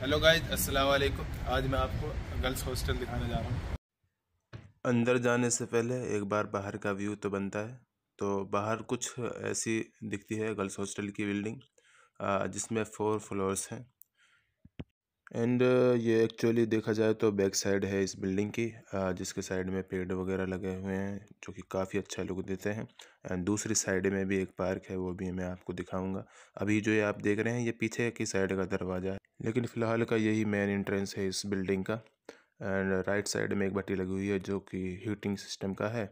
hello guys अस्सलाम वालेकुम आज मैं आपको गर्ल्स हॉस्टल दिखाने जा रहा हूँ अंदर जाने से पहले एक बार बाहर का व्यू तो बनता है तो बाहर कुछ ऐसी दिखती है गर्ल्स हॉस्टल की बिल्डिंग जिसमें फ़ोर फ्लोर्स हैं एंड uh, ये एक्चुअली देखा जाए तो बैक साइड है इस बिल्डिंग की uh, जिसके साइड में पेड़ वगैरह लगे हुए हैं जो कि काफ़ी अच्छा लुक देते हैं एंड दूसरी साइड में भी एक पार्क है वो भी मैं आपको दिखाऊंगा अभी जो ये आप देख रहे हैं ये पीछे की साइड का दरवाज़ा है लेकिन फ़िलहाल का यही मेन इंट्रेंस है इस बिल्डिंग का एंड राइट साइड में एक भट्टी लगी हुई है जो कि हीटिंग सिस्टम का है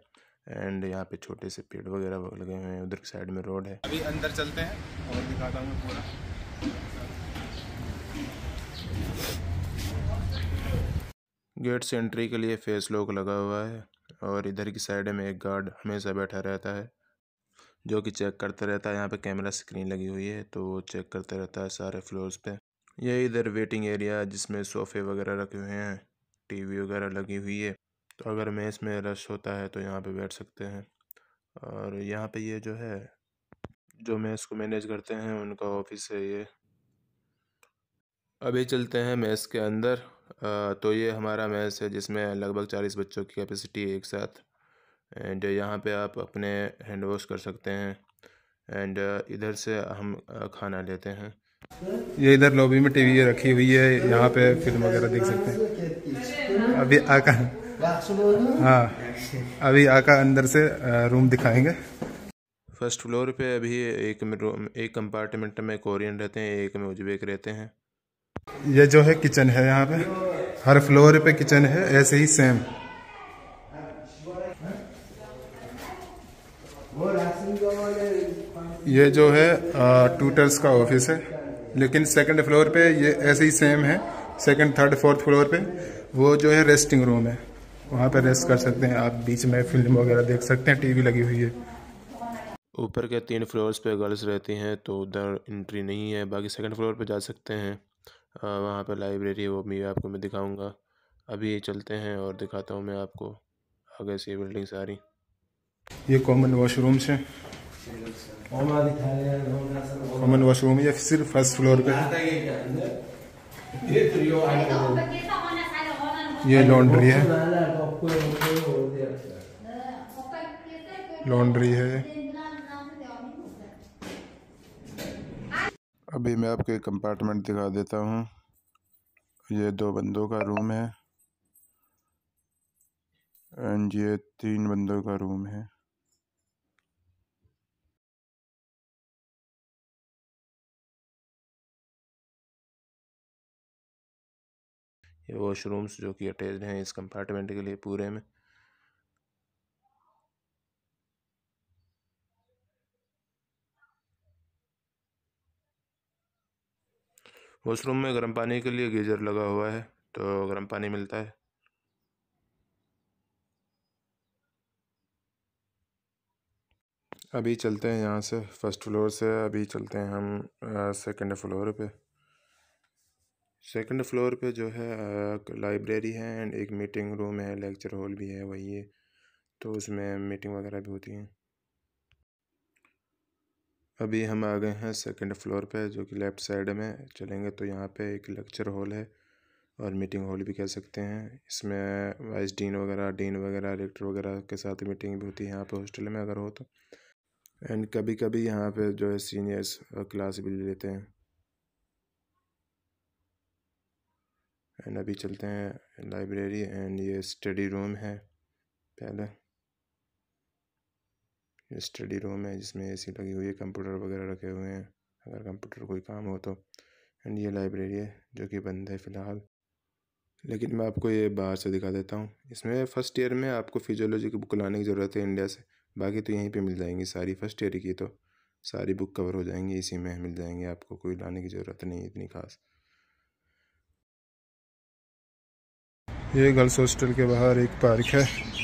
एंड यहाँ पे छोटे से पेड़ वगैरह लगे हुए हैं उधर की साइड में रोड है अभी अंदर चलते हैं और दिखाता हूँ पूरा गेट से एंट्री के लिए फेस लॉक लगा हुआ है और इधर की साइड में एक गार्ड हमेशा बैठा रहता है जो कि चेक करता रहता है यहाँ पे कैमरा स्क्रीन लगी हुई है तो वो चेक करता रहता है सारे फ्लोर्स पे ये इधर वेटिंग एरिया जिसमें सोफ़े वगैरह रखे हुए हैं टीवी वगैरह लगी हुई है तो अगर मेस में रश होता है तो यहाँ पे बैठ सकते हैं और यहाँ पे ये जो है जो मेस को मैनेज करते हैं उनका ऑफिस है ये अभी चलते हैं मेस के अंदर तो ये हमारा मैच है जिसमें लगभग चालीस बच्चों की कैपेसिटी है एक साथ एंड यहाँ पे आप अपने हैंड वॉश कर सकते हैं एंड इधर से हम खाना लेते हैं ये इधर लॉबी में टीवी रखी हुई है यहाँ पे फिल्म वगैरह देख सकते हैं अभी आका हाँ अभी आका अंदर से रूम दिखाएंगे फर्स्ट फ्लोर पे अभी एक रूम एक कंपार्टमेंट में कोरियन रहते हैं एक में उजबेक रहते हैं ये जो है किचन है यहाँ पे हर फ्लोर पे किचन है ऐसे ही सेम ये जो है टूटर्स का ऑफिस है लेकिन सेकंड फ्लोर पे ये ऐसे ही सेम है सेकंड थर्ड फोर्थ फ्लोर पे वो जो है रेस्टिंग रूम है वहाँ पे रेस्ट कर सकते हैं आप बीच में फिल्म वगैरह देख सकते हैं टीवी लगी हुई है ऊपर के तीन फ्लोर्स पे गर्ल्स रहती हैं तो उधर एंट्री नहीं है बाकी सेकंड फ्लोर पे जा सकते हैं वहाँ पर लाइब्रेरी है वो भी आपको मैं दिखाऊँगा अभी चलते हैं और दिखाता हूँ मैं आपको आगे से बिल्डिंग सारी ये कॉमन वाशरूम से कॉमन वाशरूम ये सिर्फ फर्स्ट फ्लोर पे ये लॉन्ड्री है लॉन्ड्री है अभी मैं आपके एक कंपार्टमेंट दिखा देता हूँ ये दो बंदों का रूम है एंड ये तीन बंदों का रूम है ये वॉशरूम्स जो कि अटैच हैं इस कंपार्टमेंट के लिए पूरे में वॉशरूम में गर्म पानी के लिए गीजर लगा हुआ है तो गर्म पानी मिलता है अभी चलते हैं यहाँ से फर्स्ट फ्लोर से अभी चलते हैं हम सेकंड फ्लोर पे सेकंड फ्लोर पे जो है लाइब्रेरी है एंड एक मीटिंग रूम है लेक्चर हॉल भी है वही है तो उसमें मीटिंग वगैरह भी होती हैं अभी हम आ गए हैं सेकंड फ्लोर पे जो कि लेफ़्ट साइड में चलेंगे तो यहाँ पे एक लेक्चर हॉल है और मीटिंग हॉल भी कह सकते हैं इसमें वाइस डीन वगैरह डीन वगैरह डायरेक्टर वगैरह के साथ मीटिंग भी होती है यहाँ पे हॉस्टल में अगर हो तो एंड कभी कभी यहाँ पे जो है सीनियर्स क्लास भी ले लेते हैं एंड अभी चलते हैं लाइब्रेरी एंड ये स्टडी रूम है पहले स्टडी रूम है जिसमें ए लगी हुई है कंप्यूटर वगैरह रखे हुए हैं अगर कंप्यूटर कोई काम हो तो एंड ये लाइब्रेरी है जो कि बंद है फ़िलहाल लेकिन मैं आपको ये बाहर से दिखा देता हूँ इसमें फ़र्स्ट ईयर में आपको फिजियोलॉजी की बुक लाने की ज़रूरत है इंडिया से बाकी तो यहीं पे मिल जाएंगी सारी फ़र्स्ट ईयर की तो सारी बुक कवर हो जाएंगी इसी में मिल जाएंगी आपको कोई लाने की ज़रूरत नहीं इतनी खास ये गर्ल्स हॉस्टल के बाहर एक पार्क है